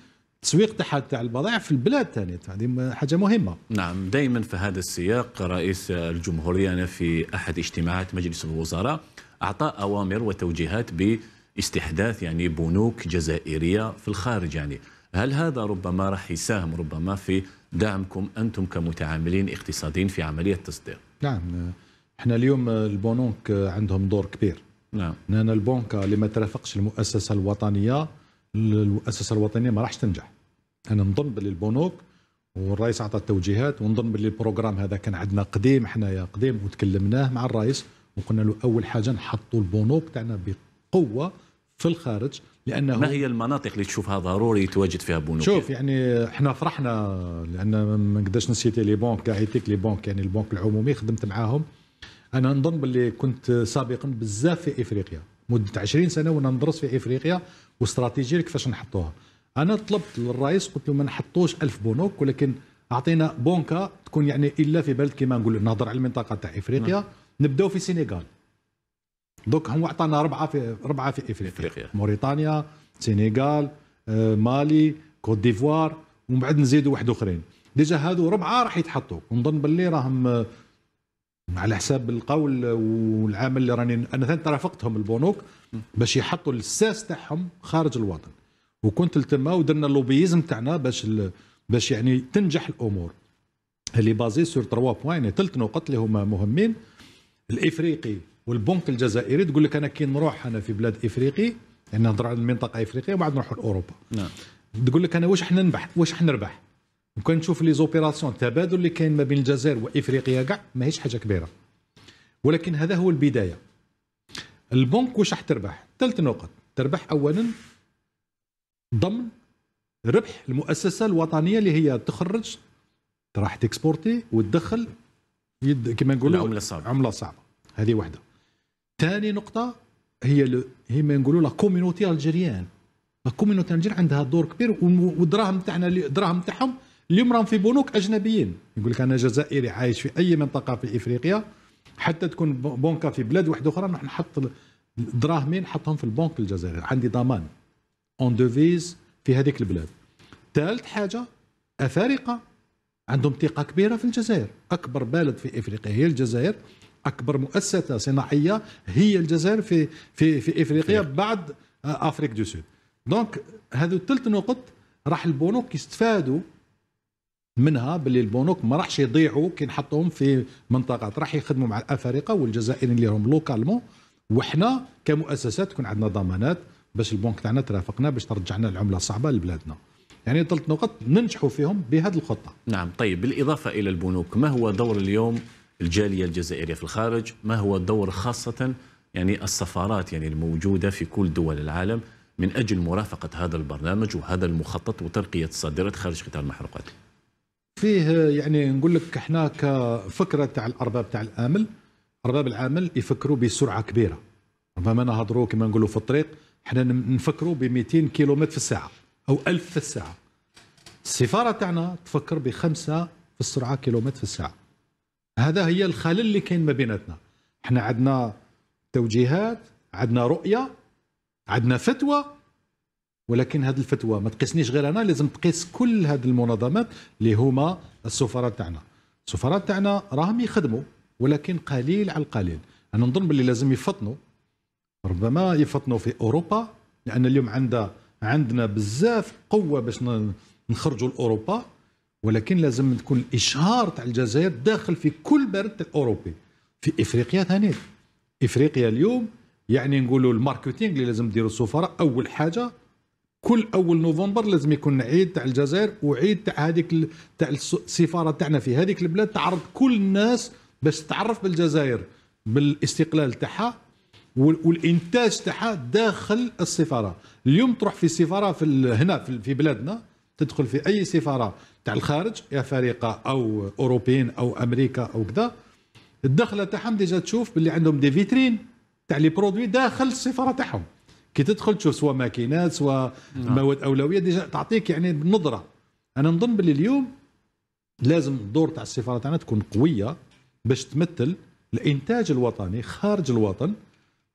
التسويق تاعها تاع البضائع في البلاد ثاني هذه حاجه مهمه نعم دائما في هذا السياق رئيس الجمهوريه في احد اجتماعات مجلس الوزراء اعطى اوامر وتوجيهات باستحداث يعني بنوك جزائريه في الخارج يعني هل هذا ربما راح يساهم ربما في دعمكم انتم كمتعاملين اقتصاديين في عمليه التصدير نعم احنا اليوم البنوك عندهم دور كبير نعم لان البنكه اللي ما ترافقش المؤسسه الوطنيه المؤسسه الوطنيه ما راحش تنجح انا نظن باللي البنوك والرئيس عطى التوجيهات ونظن باللي البروغرام هذا كان عندنا قديم حنايا قديم وتكلمناه مع الرئيس وقلنا له اول حاجه نحطوا البنوك تاعنا بقوه في الخارج لانه ما هي المناطق اللي تشوفها ضروري يتواجد فيها بنوك؟ شوف يعني احنا فرحنا لان ما نقدرش نسيتي لي بونك ايتيك لي بونك يعني البنك العمومي خدمت معاهم انا نظن باللي كنت سابقا بزاف في افريقيا مده 20 سنه وانا ندرس في افريقيا واستراتيجيه كيفاش نحطوها انا طلبت للرئيس قلت له ما نحطوش 1000 بنوك ولكن اعطينا بونكا تكون يعني الا في بلد كما نقول نهضر على المنطقه تاع افريقيا نعم. نبداو في السنغال دوك هو عطانا اربعه في اربعه في افريقيا, إفريقيا. موريتانيا سينغال آه، مالي كوت ديفوار ومن بعد نزيدوا واحد اخرين ديجا هادو ربعه راح يتحطوا ونظن باللي راهم آه، على حساب القول والعام اللي راني انا ثاني رافقتهم البنوك باش يحطوا الساس تاعهم خارج الوطن وكنت لتما ودرنا اللوبيزم تاعنا باش ال... باش يعني تنجح الامور اللي بازي سور تروا بوان ثلاث نقط اللي هما مهمين الافريقي والبنك الجزائري تقول لك انا كي نروح انا في بلاد افريقي يعني نهضر على المنطقه الافريقيه وبعد نروح لاوروبا نعم تقول لك انا واش احنا نبحث واش احنا نربح وكنشوف لي زوبيراسيون التبادل اللي كاين ما بين الجزائر وافريقيا كاع ماهيش حاجه كبيره ولكن هذا هو البدايه البنك واش راح تربح ثلاث نقط تربح اولا ضمن ربح المؤسسه الوطنيه اللي هي تخرج راح تكسبورتي وتدخل يد كما نقولوا عمله صعبه عمله صعبه هذه وحده ثاني نقطه هي ل... هي ما نقولوا لا كوميونيتي الجيريان لا كوميونيتي الجيريان عندها دور كبير والدراهم تاعنا الدراهم تاعهم اليوم راهم في بنوك اجنبيين يقول لك انا جزائري عايش في اي منطقه في افريقيا حتى تكون بنكه في بلاد واحده اخرى نروح نحط الدراهمين نحطهم في البنك الجزائري عندي ضمان اون دوفيز في هذيك البلاد ثالث حاجه افارقه عندهم ثقه كبيره في الجزائر اكبر بلد في افريقيا هي الجزائر اكبر مؤسسه صناعيه هي الجزائر في في في افريقيا بعد افريك دو سود دونك هذو الثلاث نقط راح البنوك يستفادوا منها باللي البنوك ما راحش يضيعوا كي نحطوهم في منطقات راح يخدموا مع الافارقه والجزائريين اللي هم لوكالمون وحنا كمؤسسات تكون عندنا ضمانات باش البنك تاعنا ترافقنا باش ترجعنا العمله الصعبه لبلادنا يعني ثلاث نقط ننجحوا فيهم بهذه الخطه نعم طيب بالاضافه الى البنوك ما هو دور اليوم الجاليه الجزائريه في الخارج ما هو دور خاصه يعني السفارات يعني الموجوده في كل دول العالم من اجل مرافقه هذا البرنامج وهذا المخطط وترقيه الصادرات خارج قطاع المحروقات فيه يعني نقول لك احنا كفكره تاع الارباب تاع العامل ارباب العامل يفكروا بسرعه كبيره ربما نهضروا كما نقولوا في الطريق احنا نفكروا ب 200 كيلومتر في الساعه او 1000 في الساعه السفاره تاعنا تفكر بخمسه في السرعه كيلومتر في الساعه هذا هي الخلل اللي كاين ما بيناتنا احنا عندنا توجيهات عندنا رؤيه عندنا فتوى ولكن هذه الفتوى ما تقيسنيش غير انا لازم تقيس كل هذه المنظمات اللي هما السفراء تاعنا السفراء تاعنا راهم يخدموا ولكن قليل على القليل انا نظن باللي لازم يفطنوا ربما يفطنوا في اوروبا لان اليوم عندنا عندنا بزاف قوه باش نخرجوا لاوروبا ولكن لازم تكون الاشهار تاع الجزائر داخل في كل برد اوروبي في افريقيا ثاني افريقيا اليوم يعني نقولوا الماركتينغ اللي لازم ديروا السفراء اول حاجه كل اول نوفمبر لازم يكون عيد تاع الجزائر وعيد تاع هذيك تاع السفاره تاعنا في هذيك البلاد تعرض كل الناس باش تعرف بالجزائر بالاستقلال تاعها والانتاج تاعها داخل السفاره اليوم تروح في السفاره في هنا في بلادنا تدخل في اي سفاره تاع الخارج يا فريقه او اوروبيين او امريكا او كذا الدخله تاعهم ديجا تشوف باللي عندهم دي فيترين تاع لي برودوي داخل السفاره تاعهم كي تدخل تشوف سواء ماكينات سواء نعم. مواد اولويه ديجا تعطيك يعني نظره انا نظن باللي اليوم لازم الدور تاع السفاره تاعنا تكون قويه باش تمثل الانتاج الوطني خارج الوطن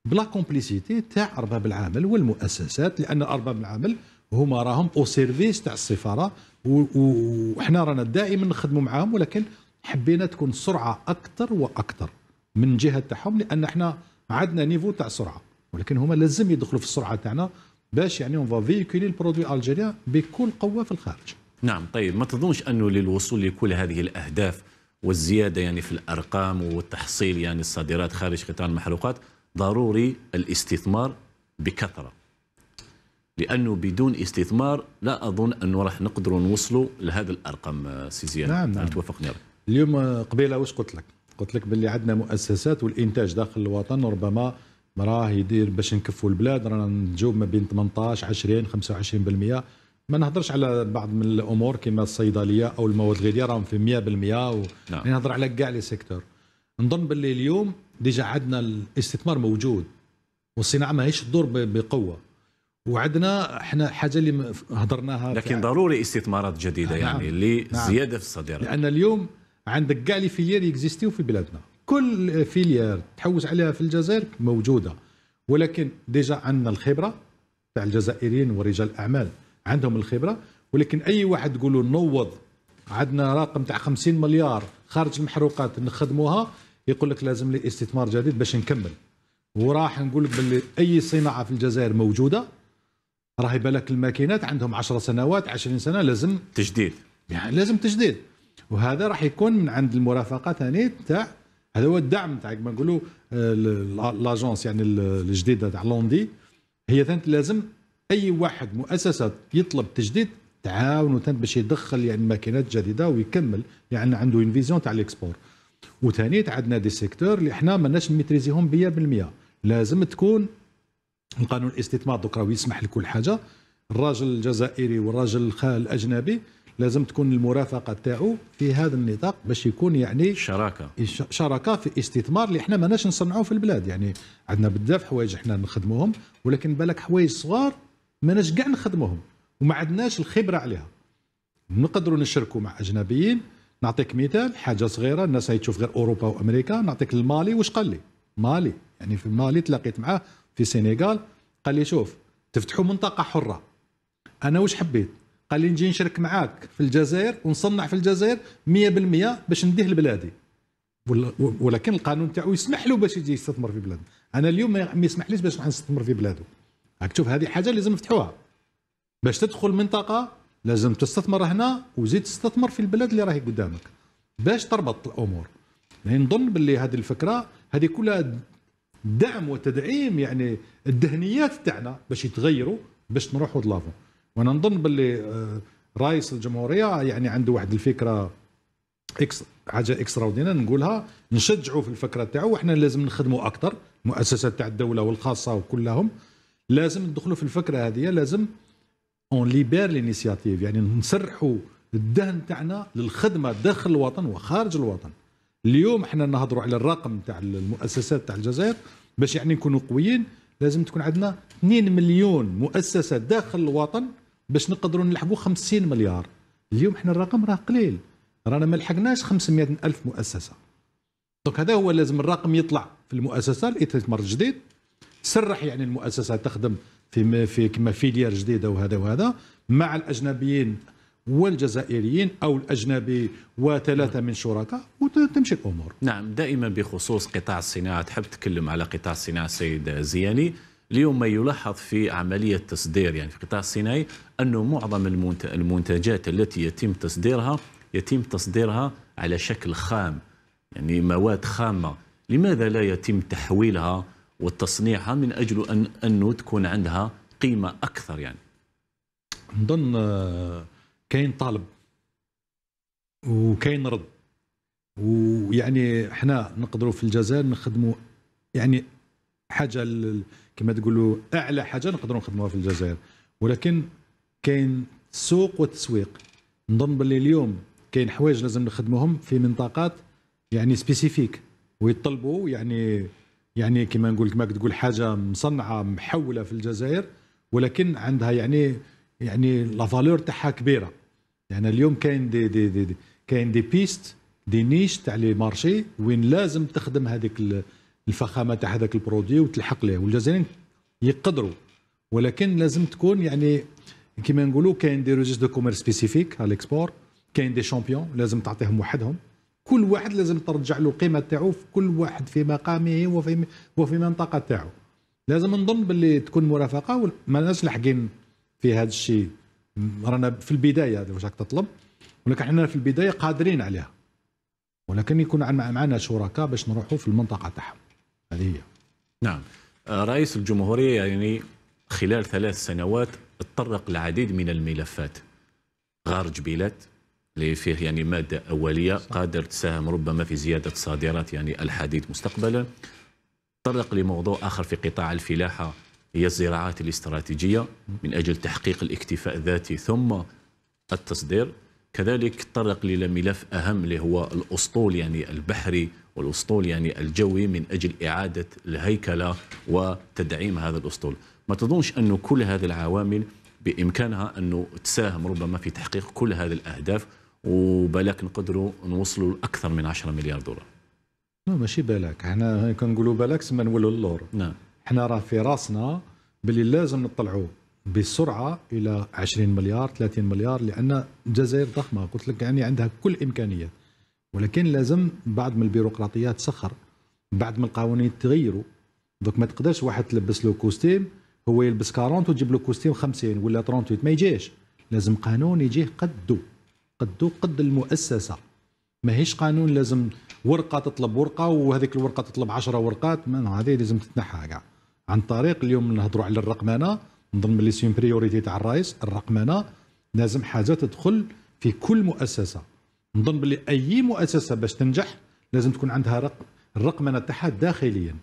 بلا كومبليسيتي تاع ارباب العمل والمؤسسات لان ارباب العمل هما راهم او سيرفيس تاع السفاره وحنا رانا دائما نخدموا معاهم ولكن حبينا تكون سرعه اكثر واكثر من جهه تاعهم لان احنا عندنا نيفو تاع سرعه ولكن هما لازم يدخلوا في السرعه تاعنا باش يعني اون فا فيكولي البرودوي الجيريا بكل قوه في الخارج نعم طيب ما تظنش انه للوصول لكل هذه الاهداف والزياده يعني في الارقام والتحصيل يعني الصادرات خارج قطاع المحروقات ضروري الاستثمار بكثره لانه بدون استثمار لا اظن انه راح نقدروا نوصلوا لهذه الارقام آه، سي زياد نعم نعم توافقني نعم. اليوم قبيله واش قلت لك قلت لك باللي عندنا مؤسسات والانتاج داخل الوطن ربما راه يدير باش نكفوا البلاد رانا نجاوب ما بين 18 20 25% ما نهضرش على بعض من الامور كما الصيدليه او المواد الغذائيه راهم في 100% و... نعم. نهضر على كاع لي سيكتور نظن باللي اليوم ديجا عندنا الاستثمار موجود والصناعه ماهيش تدور بقوه وعندنا احنا حاجه اللي هضرناها لكن ضروري استثمارات جديده آه، يعني نعم. يعني لزياده نعم. في الصادرات لان اليوم عندك كاع لي فيير يكزيستيو في بلادنا كل فيليير تحوس عليها في الجزائر موجوده ولكن ديجا عندنا الخبره تاع الجزائريين ورجال الاعمال عندهم الخبره ولكن اي واحد تقول له نوض عندنا رقم تاع 50 مليار خارج المحروقات نخدموها يقول لك لازم لي استثمار جديد باش نكمل وراح نقول لك باللي اي صناعه في الجزائر موجوده راهي بالك الماكينات عندهم 10 سنوات 20 سنه لازم تجديد يعني لازم تجديد وهذا راح يكون من عند المرافقه ثاني تاع هذا هو الدعم تاع كما نقولوا آه، لاجونس يعني الجديده تاع لوندي هي ثانت لازم اي واحد مؤسسه يطلب تجديد تعاونوا ثانت باش يدخل يعني ماكينات جديده ويكمل يعني عنده اون فيزيون تاع الاكسبور وثاني عندنا دي سيكتور اللي احنا ماناش ميتريزيهم 100% لازم تكون القانون الاستثمار دوك راه يسمح لكل حاجه الراجل الجزائري والراجل الاجنبي لازم تكون المرافقه تاعو في هذا النطاق باش يكون يعني شراكه شراكه في استثمار اللي احنا ماناش نصنعوه في البلاد يعني عندنا بزاف حوايج احنا نخدموهم ولكن بالك حوايج صغار ماناش كاع نخدموهم وما عندناش الخبره عليها نقدروا نشركوا مع اجنبيين نعطيك مثال حاجه صغيره الناس هي تشوف غير اوروبا وامريكا نعطيك المالي واش قال لي مالي يعني في المالي تلاقيت معاه في السنغال قال لي شوف تفتحوا منطقه حره انا واش حبيت قال لي نجي نشارك معاك في الجزائر ونصنع في الجزائر 100% باش نديه لبلادي ولكن القانون تاعو يسمح له باش يجي يستثمر في بلاد انا اليوم ما يسمحليش باش نستثمر في بلاده راك تشوف هذه حاجه لازم نفتحوها باش تدخل منطقه لازم تستثمر هنا وزيد تستثمر في البلاد اللي راهي قدامك باش تربط الامور يعني نظن باللي هذه الفكره هذه كلها دعم وتدعيم يعني الدهنيات تاعنا باش يتغيروا باش نروحوا لافون وانا نظن باللي آه، رئيس الجمهوريه يعني عنده واحد الفكره اكس حاجه اكسترا نقولها نشجعوا في الفكره تاعو وحنا لازم نخدموا اكثر المؤسسات تاع الدوله والخاصه وكلهم لازم ندخلوا في الفكره هذه لازم اون ليبير لينيسياتيف يعني نسرحوا الدهن تاعنا للخدمه داخل الوطن وخارج الوطن اليوم احنا نهضروا على الرقم تاع المؤسسات تاع الجزائر باش يعني نكونوا قويين لازم تكون عندنا 2 مليون مؤسسه داخل الوطن باش نقدروا نلحقوا 50 مليار اليوم احنا الرقم راه قليل رانا ما لحقناش 500 الف مؤسسه دونك هذا هو لازم الرقم يطلع في المؤسسه الاستثمار الجديد سرح يعني المؤسسه تخدم في في كما فيلير جديده وهذا وهذا مع الاجنبيين والجزائريين او الاجنبي وثلاثه نعم. من شركاء وتمشي الامور. نعم دائما بخصوص قطاع الصناعه تحب تتكلم على قطاع الصناعه السيد زياني اليوم ما يلاحظ في عملية تصدير يعني في القطاع الصناعي أنه معظم المنتجات التي يتم تصديرها يتم تصديرها على شكل خام يعني مواد خامة لماذا لا يتم تحويلها وتصنيعها من أجل أن أنه تكون عندها قيمة أكثر يعني نظن آه، كاين طالب وكاين رد ويعني احنا نقدروا في الجزائر نخدموا يعني حاجه كما تقولوا اعلى حاجه نقدروا نخدموها في الجزائر ولكن كاين السوق والتسويق نظن باللي اليوم كاين حوايج لازم نخدموهم في منطقات يعني سبيسيفيك ويطلبوا يعني يعني كما نقول كما تقول حاجه مصنعه محوله في الجزائر ولكن عندها يعني يعني لا فالور تاعها كبيره يعني اليوم كاين دي دي, دي, دي كاين دي بيست دي نيش تاع لي مارشي وين لازم تخدم هذيك الفخامه تاع هذاك البرودوي وتلحق له والجزائريين يقدروا ولكن لازم تكون يعني كيما نقولوا كاين دي روجيست دو كوميرس سبيسيفيك على الاكسبور كاين دي شامبيون لازم تعطيهم وحدهم كل واحد لازم ترجع له القيمه تاعو في كل واحد في مقامه وفي وفي المنطقه تاعو لازم نظن باللي تكون مرافقه ما ناش لاحقين في هذا الشيء رانا في البدايه هذا واش راك تطلب ولكن احنا في البدايه قادرين عليها ولكن يكون معنا شركاء باش نروحوا في المنطقه تاعهم هذه هي نعم آه، رئيس الجمهورية يعني خلال ثلاث سنوات تطرق لعديد من الملفات غار جبيلات اللي فيه يعني مادة أولية قادر تساهم ربما في زيادة صادرات يعني الحديد مستقبلا تطرق لموضوع آخر في قطاع الفلاحة هي الزراعات الاستراتيجية من أجل تحقيق الاكتفاء الذاتي ثم التصدير كذلك تطرق لملف أهم اللي هو الأسطول يعني البحري والأسطول يعني الجوي من أجل إعادة الهيكلة وتدعيم هذا الأسطول ما تظنش أنه كل هذه العوامل بإمكانها أنه تساهم ربما في تحقيق كل هذه الأهداف وبالك نقدروا نوصلوا لأكثر من 10 مليار دولار لا ماشي بالك احنا كنقولوا بالك سما نولوا اللور نعم احنا راه في راسنا باللي لازم نطلعوا بسرعه الى 20 مليار 30 مليار لان الجزائر ضخمه قلت لك يعني عندها كل امكانيات ولكن لازم بعد ما البيروقراطيه تسخر بعد ما القوانين تغيروا دوك ما تقدرش واحد تلبس له كوستيم هو يلبس 40 وتجيب له كوستيم 50 ولا 38 ما يجيش لازم قانون يجيه قدو قدو قد المؤسسه ماهيش قانون لازم ورقه تطلب ورقه وهذيك الورقه تطلب 10 ورقات ما هذه لازم تتنحى كاع عن طريق اليوم نهضروا على الرقمنه نظن ملي سيون بريوريتي تاع الرئيس الرقمنه لازم حاجه تدخل في كل مؤسسه نظن باللي اي مؤسسه باش تنجح لازم تكون عندها رقم الرقمنه تاعها داخليا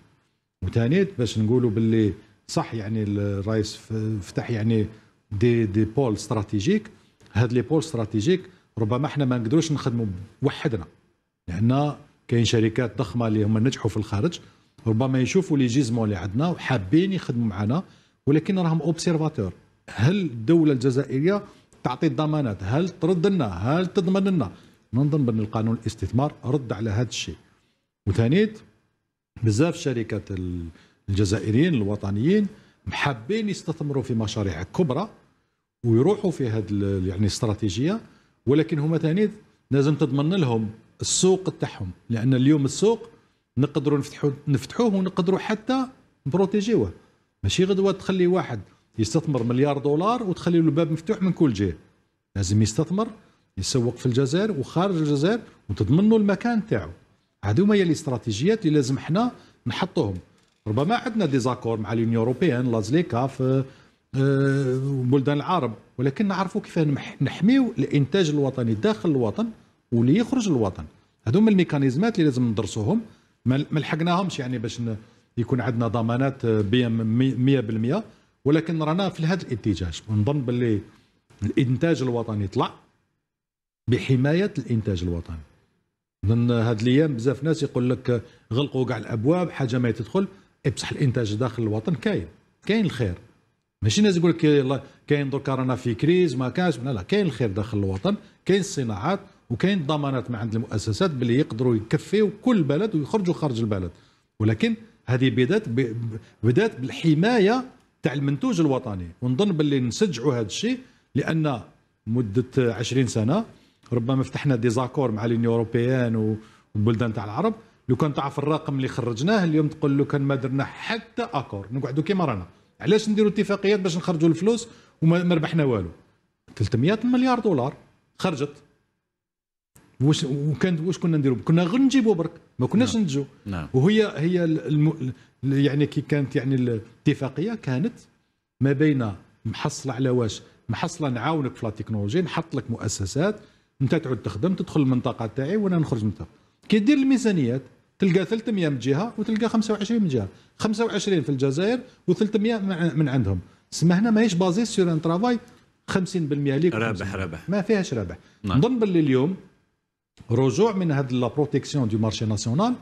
وثاني باش نقولوا باللي صح يعني الرئيس فتح يعني دي دي بول استراتيجيك هاد لي بول استراتيجيك ربما احنا ما نقدروش نخدموا وحدنا لان كاين شركات ضخمه اللي هما نجحوا في الخارج ربما يشوفوا لي جيزمون اللي عندنا وحابين يخدموا معنا ولكن راهم اوبسيرفاتور هل الدوله الجزائريه تعطي الضمانات هل ترد لنا هل تضمن لنا ننظن بأن القانون الاستثمار رد على هذا الشيء وثانيت بزاف شركات الجزائريين الوطنيين محابين يستثمروا في مشاريع كبرى ويروحوا في هذه يعني استراتيجيه ولكن هما ثاني لازم تضمن لهم السوق تاعهم لان اليوم السوق نقدروا نفتحو نفتحوه ونقدروا حتى نبروتيجيوه ماشي غدوه تخلي واحد يستثمر مليار دولار وتخلي له الباب مفتوح من كل جهه لازم يستثمر يسوق في الجزائر وخارج الجزائر وتضمن له المكان تاعو هذوما هي الاستراتيجيات اللي لازم حنا نحطوهم ربما عندنا ديزاكور مع اليونيون اوروبيان لازليكا في آه، بلدان العرب ولكن نعرفوا كيف نحميو الانتاج الوطني داخل الوطن واللي يخرج الوطن هذوما الميكانيزمات اللي لازم ندرسوهم ما لحقناهمش يعني باش يكون عندنا ضمانات آه، بيم 100% ولكن رانا في هذا الاتجاه نظن باللي الانتاج الوطني طلع بحمايه الانتاج الوطني من هاد الايام بزاف ناس يقول لك غلقوا كاع الابواب حاجه ما تدخل بصح الانتاج داخل الوطن كاين كاين الخير ماشي ناس يقول لك يلا كاين دركا رانا في كريز ما كاش لا لا كاين الخير داخل الوطن كاين الصناعات وكاين الضمانات من عند المؤسسات باللي يقدروا يكفيو كل بلد ويخرجوا خارج البلد ولكن هذه بدات بدات بالحمايه تاع المنتوج الوطني ونظن باللي نسجعوا هذا الشيء لان مده 20 سنه ربما فتحنا ديزاكور مع لي اوروبيان والبلدان تاع العرب لو كان تعرف الرقم اللي خرجناه اليوم تقول لو كان ما درنا حتى اكور نقعدوا كيما رانا علاش نديروا اتفاقيات باش نخرجوا الفلوس وما ربحنا والو 300 مليار دولار خرجت واش وكان واش كنا نديروا كنا غير نجيبوا برك ما كناش ننتجوا نعم. نعم. وهي هي الم... يعني كي كانت يعني الاتفاقيه كانت ما بين محصله على واش محصله نعاونك في لا تكنولوجي نحط لك مؤسسات انت تعود تخدم تدخل المنطقه تاعي وانا نخرج من كي دير الميزانيات تلقى 300 من جهه وتلقى 25 من جهه 25 في الجزائر و300 من عندهم سما هنا ماهيش بازي سور ان ترافاي 50% ليك رابح رابح ما فيهاش رابح نعم. نظن باللي اليوم رجوع من هذا لا بروتيكسيون دو مارشي ناسيونال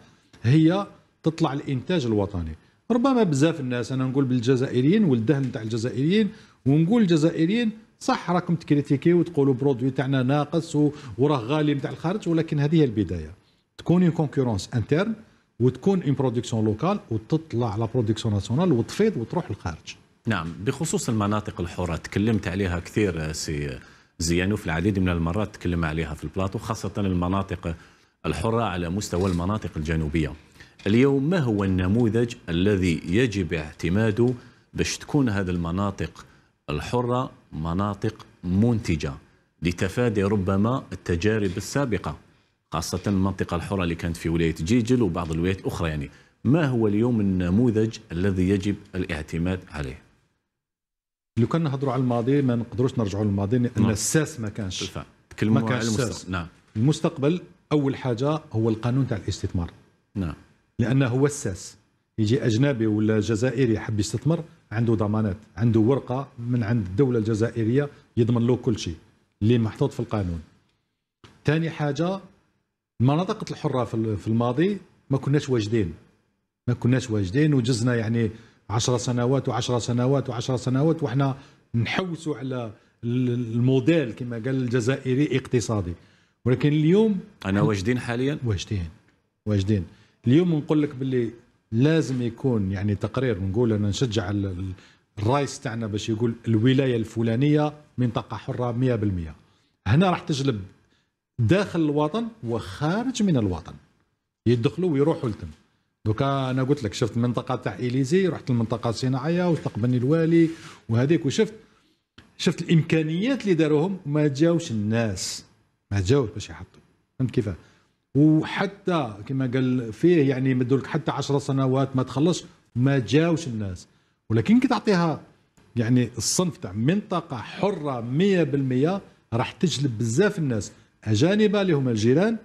هي تطلع الانتاج الوطني ربما بزاف الناس انا نقول بالجزائريين والدهن تاع الجزائريين ونقول الجزائريين صح راكم تكريتيكي وتقولوا برودوي تاعنا ناقص وراه غالي نتاع الخارج ولكن هذه هي البدايه تكون كونكورونس انترن وتكون اون برودكسيون لوكال وتطلع لا برودكسيون ناسيونال وتفيض وتروح للخارج نعم بخصوص المناطق الحرة تكلمت عليها كثير سي زيانو في العديد من المرات تكلم عليها في البلاطو خاصة المناطق الحرة على مستوى المناطق الجنوبية اليوم ما هو النموذج الذي يجب اعتماده باش تكون هذه المناطق الحرة مناطق منتجة لتفادي ربما التجارب السابقة خاصة المنطقة الحرة اللي كانت في ولاية جيجل وبعض الولايات الأخرى يعني ما هو اليوم النموذج الذي يجب الاعتماد عليه؟ لو كان نهضروا على الماضي ما نقدروش نرجعوا للماضي لان نعم. الساس ما كانش تكلموا ما كانش على المستقبل نعم المستقبل اول حاجه هو القانون تاع الاستثمار نعم لانه هو الساس يجي اجنبي ولا جزائري يحب يستثمر عنده ضمانات عنده ورقه من عند الدوله الجزائريه يضمن له كل شيء اللي محطوط في القانون ثاني حاجه المناطق الحره في الماضي ما كناش واجدين ما كناش واجدين وجزنا يعني 10 سنوات و10 سنوات و10 سنوات وحنا نحوسوا على الموديل كما قال الجزائري اقتصادي ولكن اليوم انا واجدين حاليا واجدين واجدين اليوم نقول لك باللي لازم يكون يعني تقرير نقول انا نشجع الرايس تاعنا باش يقول الولايه الفلانيه منطقه حره 100% هنا راح تجلب داخل الوطن وخارج من الوطن يدخلوا ويروحوا لتم دوكا انا قلت لك شفت المنطقه تاع اليزي رحت المنطقه الصناعيه واستقبلني الوالي وهذيك وشفت شفت الامكانيات اللي داروهم وما جاوش الناس ما جاوش باش يحطوا فهمت كيفاه وحتى كما قال فيه يعني مدوا لك حتى 10 سنوات ما تخلص ما جاوش الناس ولكن كي تعطيها يعني الصنف تاع منطقه حره 100% راح تجلب بزاف الناس اجانب اللي هما الجيران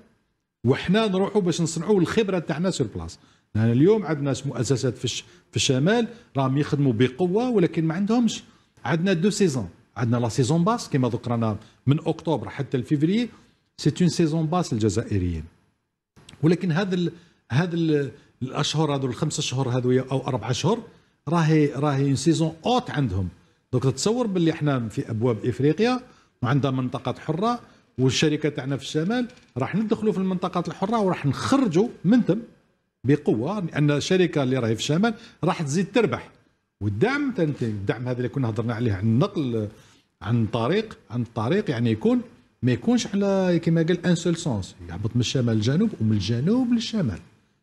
وحنا نروحوا باش نصنعوا الخبره تاعنا سور بلاص يعني اليوم عندنا مؤسسات في في الشمال راهم يخدموا بقوه ولكن ما عندهمش عندنا دو سيزون عندنا لا سيزون باس كما ذكرنا من اكتوبر حتى لفيفري سي اون سيزون باس الجزائريين ولكن هذا ال هذا الاشهر هذو الخمس اشهر هذو او اربع اشهر راهي راهي سيزون اوت عندهم دوك تتصور باللي احنا في ابواب افريقيا وعندها منطقه حره والشركه تاعنا في الشمال راح ندخلوا في المنطقات الحره وراح نخرجوا من تم بقوه لان الشركه اللي راهي في الشمال راح تزيد تربح والدعم الدعم هذا اللي كنا هضرنا عليه عن النقل عن طريق عن طريق يعني يكون ما يكونش على كما قال ان سول سونس يهبط من الشمال للجنوب ومن الجنوب للشمال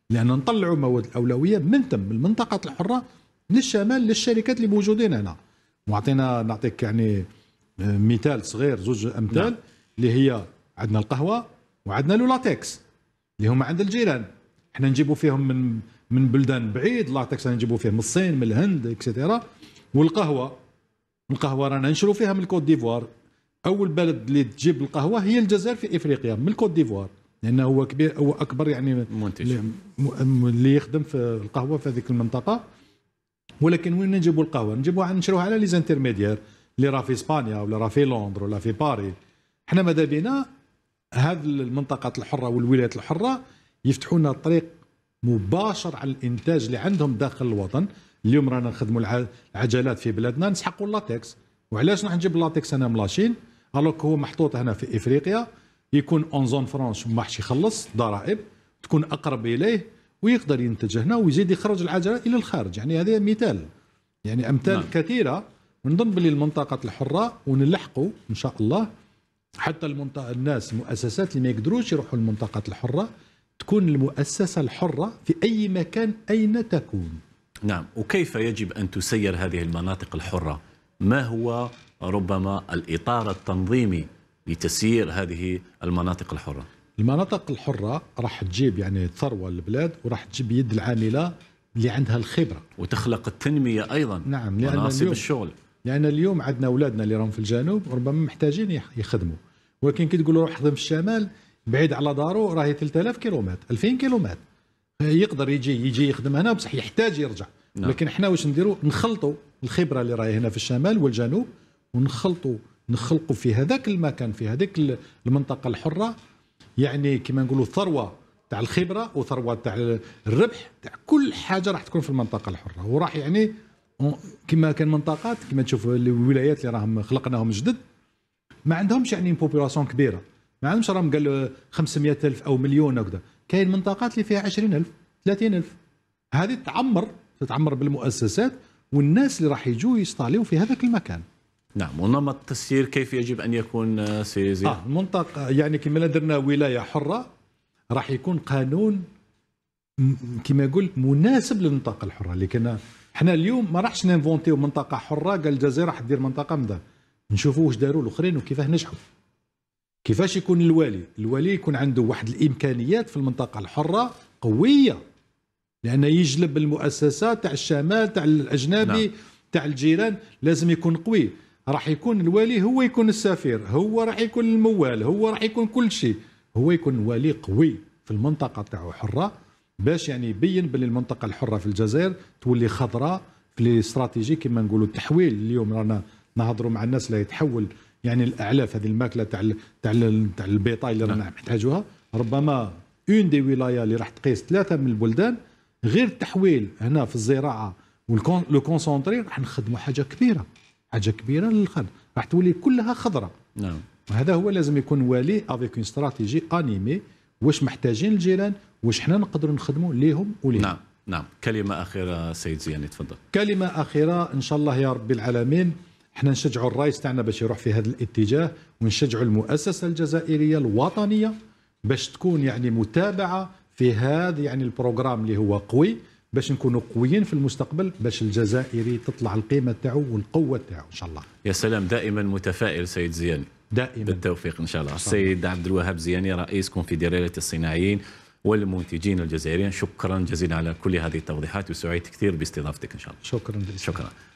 لان نطلعوا مواد الاولويه من تم من المنطقه الحره للشمال للشركات اللي موجودين هنا معطينا نعطيك يعني آه، مثال صغير زوج امثال نعم. اللي هي عندنا القهوه وعندنا لولاتكس اللي هما عند الجيران احنا نجيبوا فيهم من من بلدان بعيد لاتكس نجيبوا فيه من الصين من الهند اكسيتيرا والقهوه القهوه رانا نشرو فيها من الكوت ديفوار اول بلد اللي تجيب القهوه هي الجزائر في افريقيا من الكوت ديفوار لانه هو كبير هو اكبر يعني منتج اللي يخدم في القهوه في هذيك المنطقه ولكن وين نجيبوا القهوه نجيبوها نشروها على لي زانترميديير اللي راه في اسبانيا ولا راه في لندن ولا في باري احنا ماذا بينا هذه المنطقات الحره والولايات الحره يفتحوا لنا طريق مباشر على الانتاج اللي عندهم داخل الوطن اليوم رانا نخدموا العجلات في بلادنا نسحقوا اللاتكس وعلاش راح نجيب اللاتكس انا من لاشين الوك هو محطوط هنا في افريقيا يكون اون زون فرونش ما حش يخلص ضرائب تكون اقرب اليه ويقدر ينتج هنا ويزيد يخرج العجله الى الخارج يعني هذا مثال يعني امثال نعم. كثيره ونظن باللي المنطقه الحره ونلحقوا ان شاء الله حتى المنطقه الناس المؤسسات اللي ما يقدروش يروحوا للمنطقه الحره تكون المؤسسه الحره في اي مكان اين تكون نعم وكيف يجب ان تسير هذه المناطق الحره ما هو ربما الإطار التنظيمي لتسيير هذه المناطق الحرة المناطق الحرة راح تجيب يعني ثروة للبلاد وراح تجيب يد العاملة اللي عندها الخبرة وتخلق التنمية أيضا نعم لأن مناصب اليوم الشغل لأن اليوم عندنا أولادنا اللي راهم في الجنوب ربما محتاجين يخدموا ولكن كي تقول روح خدم في الشمال بعيد على داره راهي 3000 كيلومتر 2000 كيلومتر يقدر يجي يجي يخدم هنا بصح يحتاج يرجع نعم. لكن احنا واش نديروا نخلطوا الخبره اللي راهي هنا في الشمال والجنوب ونخلطوا نخلقوا في هذاك المكان في هذيك المنطقه الحره يعني كما نقولوا ثروه تاع الخبره وثروه تاع الربح تاع كل حاجه راح تكون في المنطقه الحره وراح يعني كما كان منطقات كما تشوف الولايات اللي راهم خلقناهم جدد ما عندهمش يعني بوبيلاسيون كبيره ما عندهمش راهم قال 500 الف او مليون هكذا كاين منطقات اللي فيها 20 الف 30 الف هذه تعمر تتعمر بالمؤسسات والناس اللي راح يجوا يستعليوا في هذاك المكان نعم ونمط التسيير كيف يجب ان يكون سيزي؟ آه المنطقه آه، آه، يعني كما درنا ولايه حره راح يكون قانون كما يقول مناسب للمنطقه الحره اللي كنا حنا اليوم ما راحش ننفونتيو منطقه حره قال الجزائر راح تدير منطقه مدا نشوفوا واش داروا الاخرين وكيفاه نجحوا كيفاش يكون الوالي الوالي يكون عنده واحد الامكانيات في المنطقه الحره قويه لانه يجلب المؤسسات تاع الشمال تاع الاجنبي نعم. تاع الجيران لازم يكون قوي راح يكون الولي هو يكون السفير هو راح يكون الموال هو راح يكون كل شيء هو يكون ولي قوي في المنطقه تاعو حره باش يعني يبين باللي المنطقه الحره في الجزائر تولي خضراء في الاستراتيجي كما نقولوا التحويل اليوم رانا نهضروا مع الناس اللي يتحول يعني الاعلاف هذه الماكله تاع تاع تاع البيطا اللي رانا محتاجوها نعم. ربما اون دي ولايه اللي راح تقيس ثلاثه من البلدان غير التحويل هنا في الزراعه والكونسونتري لو كونسونتري راح نخدموا حاجه كبيره حاجه كبيره للخد راح تولي كلها خضراء نعم وهذا هو لازم يكون والي افيك اون استراتيجي انيمي واش محتاجين الجيران واش حنا نقدروا نخدموا ليهم وليهم نعم نعم كلمة أخيرة سيد زياني تفضل كلمة أخيرة إن شاء الله يا رب العالمين حنا نشجعوا الرئيس تاعنا باش يروح في هذا الاتجاه ونشجعوا المؤسسة الجزائرية الوطنية باش تكون يعني متابعة في هذا يعني البروغرام اللي هو قوي باش نكونوا قويين في المستقبل باش الجزائري تطلع القيمه تاعو والقوه تاعو ان شاء الله يا سلام دائما متفائل سيد زياني دائما بالتوفيق ان شاء الله السيد عبد الوهاب زياني رئيس كونفدراليه الصناعيين والمنتجين الجزائريين شكرا جزيلا على كل هذه التوضيحات وسعيت كثير باستضافتك ان شاء الله شكرا جزيلا. شكرا